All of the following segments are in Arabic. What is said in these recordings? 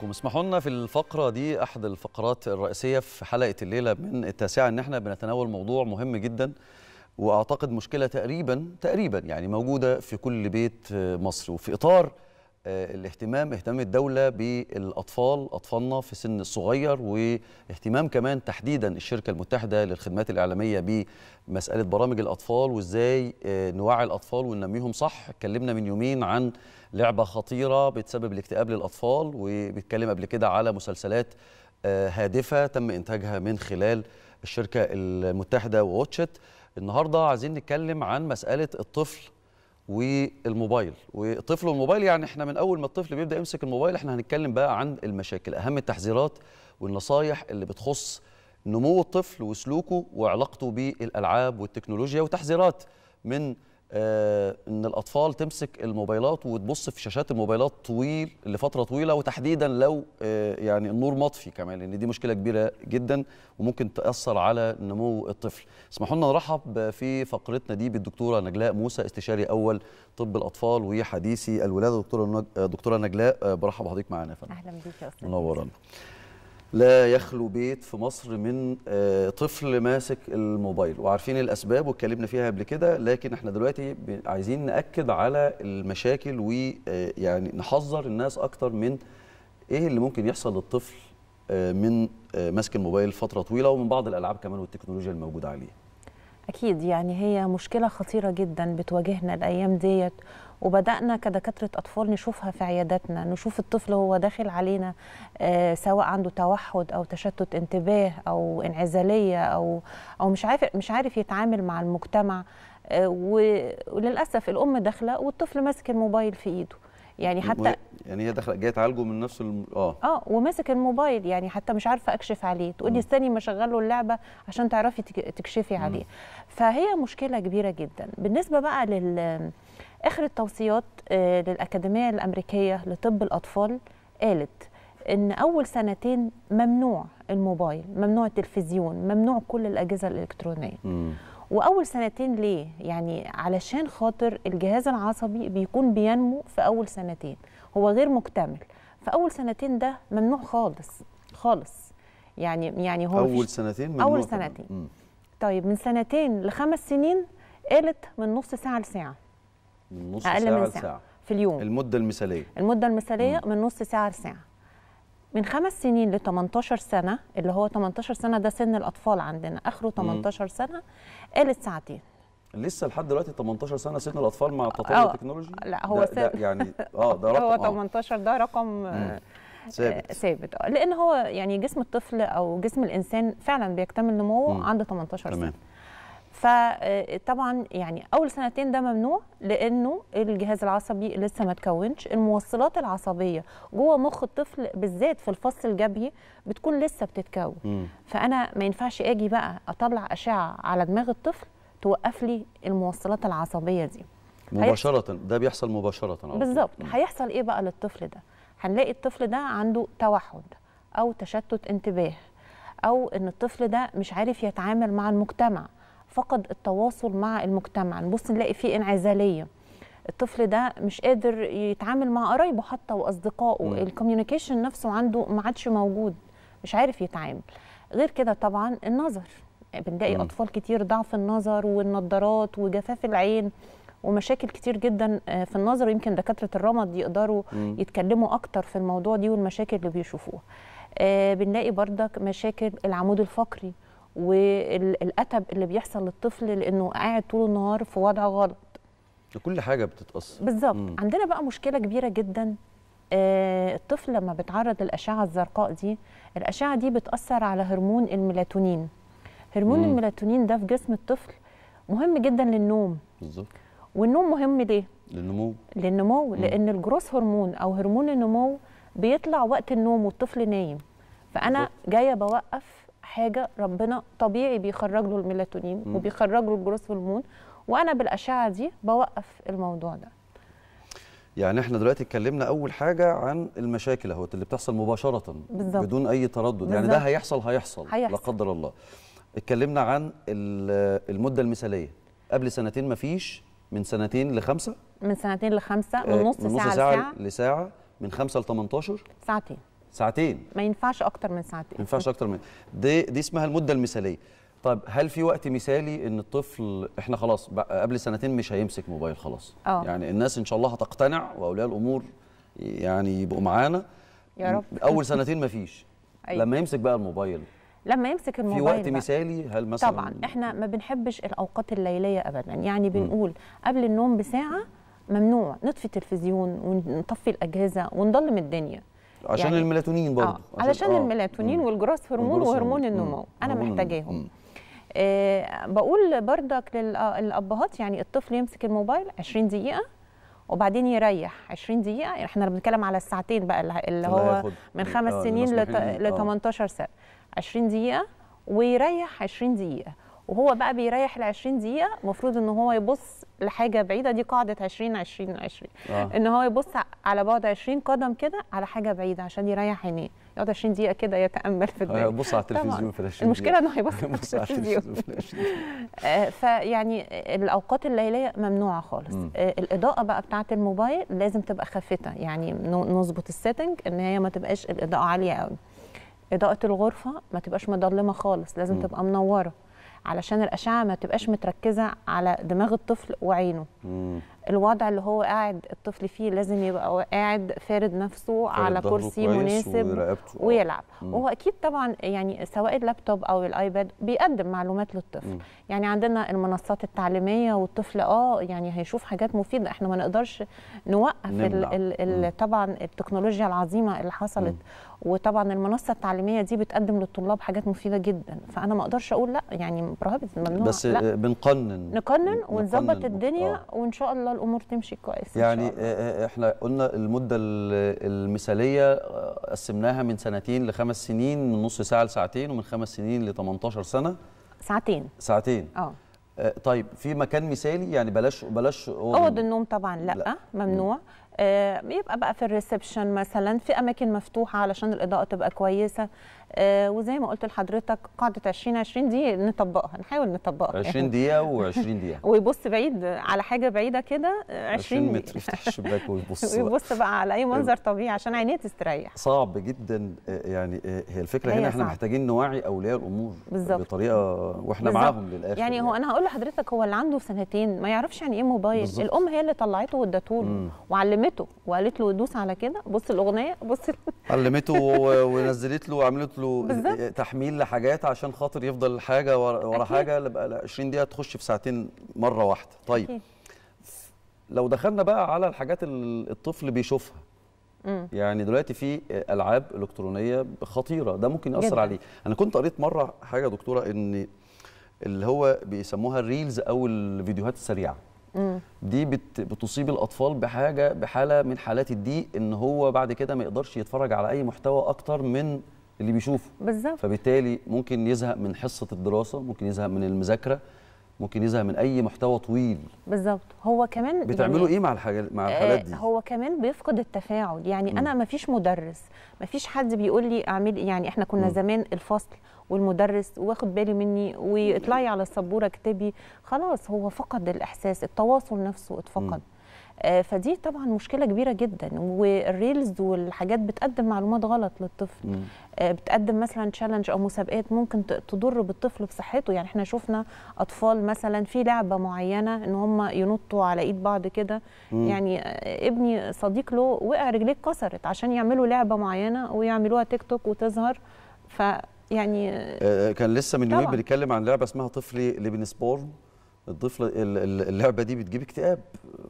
بكم اسمحوا لنا في الفقرة دي أحد الفقرات الرئيسية في حلقة الليلة من التاسعة إن احنا بنتناول موضوع مهم جدا وأعتقد مشكلة تقريبا تقريبا يعني موجودة في كل بيت مصري وفي إطار آه، الاهتمام اهتمام الدولة بالأطفال أطفالنا في سن الصغير واهتمام كمان تحديدا الشركة المتحدة للخدمات الإعلامية بمسألة برامج الأطفال وإزاي آه، نوعي الأطفال وننميهم صح اتكلمنا من يومين عن لعبة خطيرة بتسبب الاكتئاب للأطفال وبيتكلم قبل كده على مسلسلات آه، هادفة تم إنتاجها من خلال الشركة المتحدة ووتشت النهاردة عايزين نتكلم عن مسألة الطفل والموبايل وطفل الموبايل يعني احنا من اول ما الطفل بيبدا يمسك الموبايل احنا هنتكلم بقى عن المشاكل اهم التحذيرات والنصايح اللي بتخص نمو الطفل وسلوكه وعلاقته بالالعاب والتكنولوجيا وتحذيرات من آه، ان الاطفال تمسك الموبايلات وتبص في شاشات الموبايلات طويل لفتره طويله وتحديدا لو آه، يعني النور مطفي كمان لان دي مشكله كبيره جدا وممكن تاثر على نمو الطفل اسمحوا لنا نرحب في فقرتنا دي بالدكتوره نجلاء موسى استشاري اول طب الاطفال وحديثي الولاده دكتوره دكتوره نجلاء آه، برحب بحضرتك معانا يا فندم اهلا بيك يا استاذ لا يخلو بيت في مصر من آه، طفل ماسك الموبايل وعارفين الاسباب واتكلمنا فيها قبل كده لكن احنا دلوقتي عايزين ناكد على المشاكل ويعني آه، نحذر الناس اكتر من ايه اللي ممكن يحصل للطفل آه، من ماسك الموبايل فتره طويله ومن بعض الالعاب كمان والتكنولوجيا الموجوده عليه اكيد يعني هي مشكله خطيره جدا بتواجهنا الايام ديت وبدانا كدكاتره اطفال نشوفها في عياداتنا نشوف الطفل هو داخل علينا آه، سواء عنده توحد او تشتت انتباه او انعزاليه او او مش عارف مش عارف يتعامل مع المجتمع آه، وللاسف الام داخله والطفل ماسك الموبايل في ايده يعني حتى يعني هي داخله جايه تعالجه من نفس الم... اه اه وماسك الموبايل يعني حتى مش عارفه اكشف عليه تقول لي استني ما اشغل له اللعبه عشان تعرفي تكشفي عليه فهي مشكله كبيره جدا بالنسبه بقى لل اخر التوصيات آه، للاكاديميه الامريكيه لطب الاطفال قالت ان اول سنتين ممنوع الموبايل ممنوع التلفزيون ممنوع كل الاجهزه الالكترونيه م. واول سنتين ليه يعني علشان خاطر الجهاز العصبي بيكون بينمو في اول سنتين هو غير مكتمل فاول سنتين ده ممنوع خالص خالص يعني يعني هو اول سنتين ممنوع اول سنتين طيب من سنتين لخمس سنين قالت من نص ساعه لساعه من نص أقل ساعة من ساعة, ساعة في اليوم المدة المثالية المدة المثالية من نص ساعة لساعة من خمس سنين ل 18 سنة اللي هو 18 سنة ده سن الأطفال عندنا آخره 18 مم. سنة قالت ساعتين لسه لحد دلوقتي 18 سنه سن الاطفال مع تطور آه، التكنولوجي لا هو ده سن... ده يعني اه ده رقم هو آه. 18 ده رقم آه، ثابت ثابت لان هو يعني جسم الطفل او جسم الانسان فعلا بيكتمل نموه عند 18 تمام. سنه فطبعا آه، يعني اول سنتين ده ممنوع لانه الجهاز العصبي لسه ما تكونش الموصلات العصبيه جوه مخ الطفل بالذات في الفص الجبهي بتكون لسه بتتكون فانا ما ينفعش اجي بقى اطلع اشعه على دماغ الطفل توقف لي الموصلات العصبيه دي مباشره ده بيحصل مباشره بالظبط هيحصل ايه بقى للطفل ده هنلاقي الطفل ده عنده توحد او تشتت انتباه او ان الطفل ده مش عارف يتعامل مع المجتمع فقد التواصل مع المجتمع نبص نلاقي فيه انعزاليه الطفل ده مش قادر يتعامل مع قرايبه حتى واصدقائه الكوميونيكيشن نفسه عنده ما عادش موجود مش عارف يتعامل غير كده طبعا النظر بنلاقي مم. اطفال كتير ضعف النظر والنظارات وجفاف العين ومشاكل كتير جدا آه، في النظر يمكن دكاتره الرمد يقدروا مم. يتكلموا اكتر في الموضوع دي والمشاكل اللي بيشوفوها آه، بنلاقي بردك مشاكل العمود الفقري والأتب اللي بيحصل للطفل لأنه قاعد طول النهار في وضع غلط كل حاجة بتتأثر بالظبط عندنا بقى مشكلة كبيرة جدا آه، الطفل لما بيتعرض للأشعة الزرقاء دي الأشعة دي بتأثر على هرمون الميلاتونين هرمون مم. الميلاتونين ده في جسم الطفل مهم جدا للنوم بالظبط والنوم مهم ليه؟ للنمو للنمو مم. لأن الجروس هرمون أو هرمون النمو بيطلع وقت النوم والطفل نايم فأنا بالزبط. جاية بوقف حاجه ربنا طبيعي بيخرج له الميلاتونين وبيخرج له الجروث هرمون وانا بالاشعه دي بوقف الموضوع ده يعني احنا دلوقتي اتكلمنا اول حاجه عن المشاكل اهوت اللي بتحصل مباشره بالزبط. بدون اي تردد بالزبط. يعني ده هيحصل هيحصل, هيحصل. لا قدر الله اتكلمنا عن المده المثاليه قبل سنتين ما فيش من سنتين لخمسه من سنتين لخمسه آه، من نص, من نص ساعه, ساعة لساعه لساعه من 5 ل 18 ساعتين ساعتين ما ينفعش اكتر من ساعتين ما ينفعش اكتر من دي دي اسمها المده المثاليه طيب هل في وقت مثالي ان الطفل احنا خلاص قبل سنتين مش هيمسك موبايل خلاص أوه. يعني الناس ان شاء الله هتقتنع واولياء الامور يعني يبقوا معانا يا رب اول سنتين مفيش أيوة. لما يمسك بقى الموبايل لما يمسك الموبايل في وقت بقى. مثالي هل مثلا طبعا احنا ما بنحبش الاوقات الليليه ابدا يعني بنقول م. قبل النوم بساعه ممنوع نطفي التلفزيون ونطفي الاجهزه ونضلم الدنيا عشان يعني الميلاتونين برضه آه. علشان آه. الميلاتونين والجروث هرمون وهرمون النمو انا محتاجاهم آه بقول بردك للابهات آه، يعني الطفل يمسك الموبايل 20 دقيقه وبعدين يريح 20 دقيقه احنا بنتكلم على الساعتين بقى اللي هو من خمس آه، سنين ل 18 آه. سنه 20 دقيقه ويريح 20 دقيقه وهو بقى بيريح ال 20 دقيقه المفروض ان هو يبص لحاجه بعيده دي قاعده 20 20 20 آه. ان هو يبص على بعد 20 قدم كده على حاجه بعيده عشان يريح عينيه يقعد 20 دقيقه كده يتامل في الدنيا آه، يبص على التلفزيون في 20 المشكله انه هيبص على التلفزيون آه، فيعني الاوقات الليليه ممنوعه خالص م. آه، الاضاءه بقى بتاعه الموبايل لازم تبقى خافته يعني نظبط السيتنج ان هي ما تبقاش الاضاءه عاليه قوي اضاءه الغرفه ما تبقاش مظلمه خالص لازم م. تبقى منوره علشان الاشعه ما تبقاش متركزه على دماغ الطفل وعينه مم. الوضع اللي هو قاعد الطفل فيه لازم يبقى قاعد فارد نفسه فارد على كرسي مناسب آه. ويلعب مم. وهو اكيد طبعا يعني سواء اللابتوب او الايباد بيقدم معلومات للطفل مم. يعني عندنا المنصات التعليميه والطفل اه يعني هيشوف حاجات مفيده احنا ما نقدرش نوقف الـ الـ الـ طبعا التكنولوجيا العظيمه اللي حصلت مم. وطبعا المنصه التعليميه دي بتقدم للطلاب حاجات مفيده جدا فانا ما اقدرش اقول لا يعني رهبت ممنوع بس لا. بنقنن نقنن ونظبط الدنيا آه. وان شاء الله الله الامور تمشي كويس يعني إن شاء يعني، الله. آه، آه، احنا قلنا المده المثاليه آه، قسمناها من سنتين لخمس سنين من نص ساعه لساعتين ومن خمس سنين ل 18 سنه ساعتين ساعتين اه طيب في مكان مثالي يعني بلاش بلاش اوض النوم طبعا لا, لا. ممنوع بيبقى آه، بقى في الريسبشن مثلا في اماكن مفتوحه علشان الاضاءه تبقى كويسه آه، وزي ما قلت لحضرتك قاعده 20 20 دي نطبقها نحاول نطبقها 20 دقيقه و20 دقيقه ويبص بعيد على حاجه بعيده كده 20 متر يفتح الشباك ويبص ويبص بقى على اي منظر طبيعي عشان عينيه تستريح صعب جدا آه، يعني هي الفكره هي هنا صعب. احنا محتاجين نوعي اولياء الامور بالزبط. بطريقه واحنا معاهم للاخر يعني هو يعني. انا هقول لحضرتك هو اللي عنده سنتين ما يعرفش يعني ايه موبايل بالزبط. الام هي اللي طلعته وادته له وعلمته علمته وقالت له دوس على كده بص الاغنيه بص علمته ونزلت له وعملت له بالزبط. تحميل لحاجات عشان خاطر يفضل حاجه ورا حاجه يبقى 20 دقيقه تخش في ساعتين مره واحده طيب أكيد. لو دخلنا بقى على الحاجات اللي الطفل بيشوفها مم. يعني دلوقتي في العاب الكترونيه خطيره ده ممكن ياثر عليه انا كنت قريت مره حاجه يا دكتوره ان اللي هو بيسموها الريلز او الفيديوهات السريعه دي بت بتصيب الاطفال بحاجه بحاله من حالات الضيق ان هو بعد كده ما يقدرش يتفرج على اي محتوى اكتر من اللي بيشوفه بالزبط. فبالتالي ممكن يزهق من حصه الدراسه ممكن يزهق من المذاكره ممكن يزهق من اي محتوى طويل بالظبط هو كمان يعني بتعملوا يعني ايه مع الحاجات مع آه، الحالات دي هو كمان بيفقد التفاعل يعني م. انا ما فيش مدرس ما فيش حد بيقول لي اعمل إيه. يعني احنا كنا م. زمان الفصل والمدرس واخد بالي مني واطلعي على السبوره اكتبي خلاص هو فقد الاحساس التواصل نفسه اتفقد آه، فدي طبعا مشكله كبيره جدا والريلز والحاجات بتقدم معلومات غلط للطفل مم. آه، بتقدم مثلا تشالنج او مسابقات ممكن تضر بالطفل في صحته يعني احنا شفنا اطفال مثلا في لعبه معينه ان هم ينطوا على ايد بعض كده يعني آه، ابني صديق له وقع رجليه اتكسرت عشان يعملوا لعبه معينه ويعملوها تيك توك وتظهر ف يعني كان لسه من يومين بنتكلم عن لعبه اسمها طفلي ليبنسبورن الطفل اللعبه دي بتجيب اكتئاب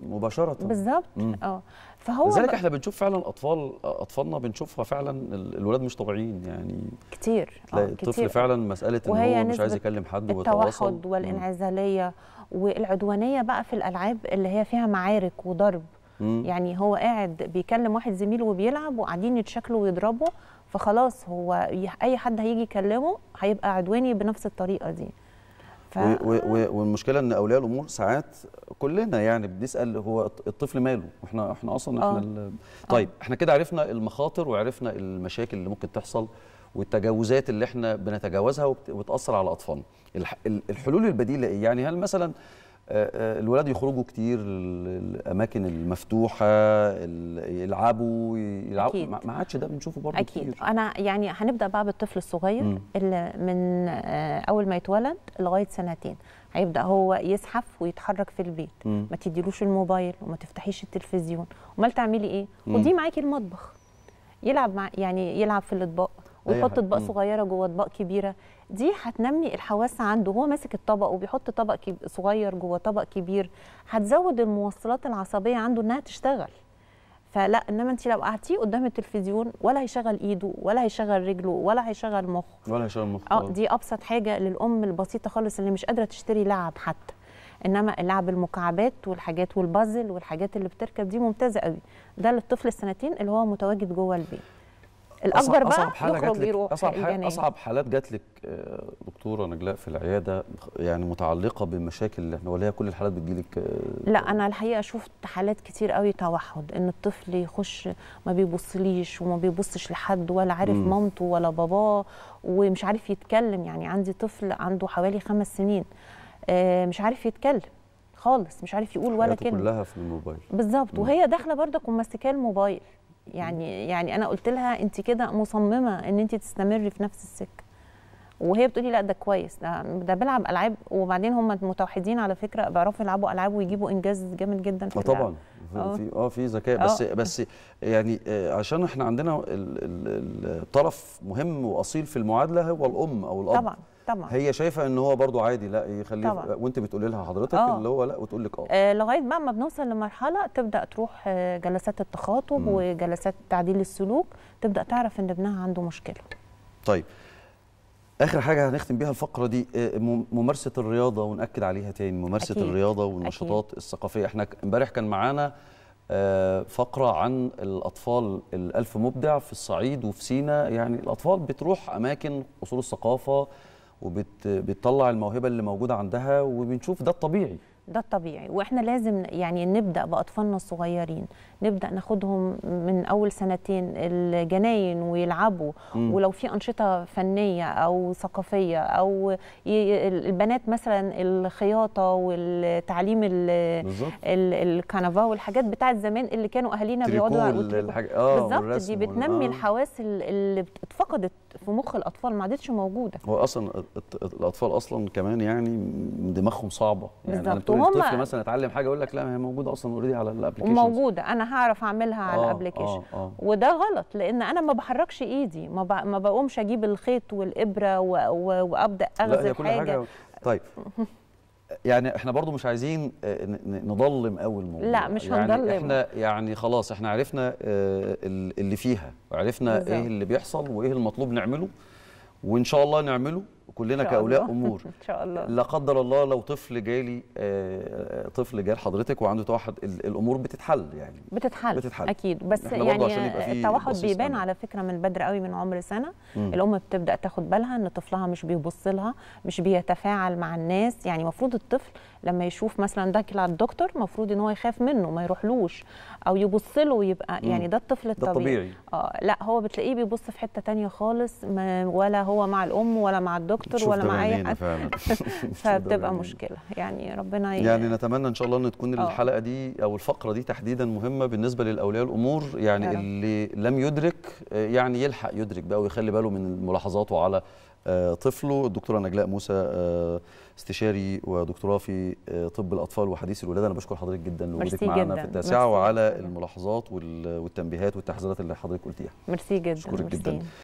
مباشره بالظبط اه فهو لذلك احنا بنشوف فعلا اطفال اطفالنا بنشوفها فعلا الولاد مش طبيعيين يعني كتير اه الطفل فعلا مساله ان هو مش عايز يكلم حد ويتواصل التوحد والانعزاليه والعدوانيه بقى في الالعاب اللي هي فيها معارك وضرب مم. يعني هو قاعد بيكلم واحد زميله وبيلعب وقاعدين يتشكلوا ويضربوا فخلاص هو اي حد هيجي يكلمه هيبقى عدواني بنفس الطريقه دي ف... والمشكله ان اولياء الامور ساعات كلنا يعني بنسال هو الطفل ماله احنا احنا اصلا احنا احنا آه. آه. طيب احنا كده عرفنا المخاطر وعرفنا المشاكل اللي ممكن تحصل والتجاوزات اللي احنا بنتجاوزها وبتاثر على اطفالنا الحلول البديله ايه يعني هل مثلا آه، آه، الولاد يخرجوا كتير الاماكن المفتوحه يلعبوا يلعبوا أكيد. ما عادش ده بنشوفه برضه اكيد كتير. انا يعني هنبدا بقى بالطفل الصغير مم. اللي من آه، اول ما يتولد لغايه سنتين هيبدا هو يزحف ويتحرك في البيت مم. ما تديلوش الموبايل وما تفتحيش التلفزيون امال تعملي ايه خديه معاكي المطبخ يلعب مع يعني يلعب في الاطباق ويحط اطباق صغيره جوه اطباق كبيره دي هتنمي الحواس عنده هو ماسك الطبق وبيحط طبق صغير جوه طبق كبير هتزود الموصلات العصبيه عنده انها تشتغل فلا انما انت لو قعدتيه قدام التلفزيون ولا هيشغل ايده ولا هيشغل رجله ولا هيشغل مخه ولا هيشغل مخه اه دي ابسط حاجه للام البسيطه خالص اللي مش قادره تشتري لعب حتى انما لعب المكعبات والحاجات والبازل والحاجات اللي بتركب دي ممتازه قوي ده للطفل السنتين اللي هو متواجد جوه البيت الاكبر بقى أصعب حالة يخرج يروح أصعب, حالة أصعب حالات جات لك آه، دكتورة نجلاء في العيادة يعني متعلقة بمشاكل اللي احنا ولا كل الحالات بتجيلك آه، لا أنا الحقيقة شفت حالات كتير قوي توحد إن الطفل يخش ما بيبصليش وما بيبصش لحد ولا عارف م. مامته ولا باباه ومش عارف يتكلم يعني عندي طفل عنده حوالي خمس سنين آه، مش عارف يتكلم خالص مش عارف يقول ولا كلمه كلها في الموبايل بالظبط وهي داخله برضك وماسكاه الموبايل يعني يعني انا قلت لها انت كده مصممه ان انت تستمري في نفس السكه وهي بتقولي لا ده كويس ده ده بيلعب العاب وبعدين هم متوحدين على فكره بيعرفوا يلعبوا العاب ويجيبوا انجاز جامد جدا في آه، طبعا آه. في اه في ذكاء آه. بس أوه. بس يعني عشان احنا عندنا الطرف مهم واصيل في المعادله هو الام او الاب طبعا طبعا هي شايفه ان هو برضو عادي لا يخليه وانت بتقولي لها حضرتك أوه. اللي هو لا وتقول لك آه. اه لغايه بقى ما بنوصل لمرحله تبدا تروح آه، جلسات التخاطب مم. وجلسات تعديل السلوك تبدا تعرف ان ابنها عنده مشكله طيب اخر حاجه هنختم بيها الفقره دي آه، ممارسه الرياضه وناكد عليها تاني ممارسه أكيد. الرياضه والنشاطات أكيد. الثقافيه احنا امبارح كان معانا فقرة عن الأطفال الألف مبدع في الصعيد وفي سينا يعني الأطفال بتروح أماكن أصول الثقافة وبتطلع الموهبه اللي موجوده عندها وبنشوف ده الطبيعي ده الطبيعي واحنا لازم يعني نبدا باطفالنا الصغيرين نبدا ناخدهم من اول سنتين الجناين ويلعبوا م. ولو في انشطه فنيه او ثقافيه او البنات مثلا الخياطه والتعليم الكنفا والحاجات بتاعت زمان اللي كانوا اهالينا بيقعدوا آه، بالظبط دي بتنمي آه. الحواس اللي اتفقدت في مخ الاطفال ما عادتش موجوده هو اصلا الاطفال اصلا كمان يعني دماغهم صعبه يعني بالظبط يعني الطفل مثلا اتعلم حاجه يقول لك لا هي موجوده اصلا اوريدي على الابلكيشن موجوده انا هعرف اعملها على آه، آه، الابلكيشن آه. وده غلط لان انا ما بحركش ايدي ما, ب... ما بقومش اجيب الخيط والابره و... و... وابدا اغزل حاجه, حاجة. طيب يعني احنا برضو مش عايزين نضلم قوي الموضوع لا مش يعني هنضلم احنا يعني خلاص احنا عرفنا اللي فيها وعرفنا بالزبط. ايه اللي بيحصل وايه المطلوب نعمله وان شاء الله نعمله كلنا كاولياء الله. امور ان شاء الله لا قدر الله لو طفل جالي آه، طفل جال حضرتك وعنده توحد الامور بتتحل يعني بتتحل بتتحل اكيد بس يعني التوحد بيبان على فكره من بدري قوي من عمر سنه مم. الام بتبدا تاخد بالها ان طفلها مش بيبص لها مش بيتفاعل مع الناس يعني المفروض الطفل لما يشوف مثلا داخل على الدكتور المفروض ان هو يخاف منه ما يروحلوش او يبص له ويبقى يعني ده الطفل الطبيعي ده طبيعي. اه لا هو بتلاقيه بيبص في حته ثانيه خالص ولا هو مع الام ولا مع الدكتور دكتور ولا معايا حد فبتبقى مشكله يعني ربنا ي... يعني نتمنى ان شاء الله ان تكون أوه. الحلقه دي او الفقره دي تحديدا مهمه بالنسبه للاولياء الامور يعني أوه. اللي لم يدرك آه، يعني يلحق يدرك بقى ويخلي باله من ملاحظاته على آه، طفله الدكتوره نجلاء موسى آه، استشاري ودكتوراه في طب الاطفال وحديث الولاده انا بشكر حضرتك جدا لوجودك معانا في التاسعه وعلى الملاحظات والتنبيهات والتحذيرات اللي حضرتك قلتيها ميرسي جدا شكرك جدا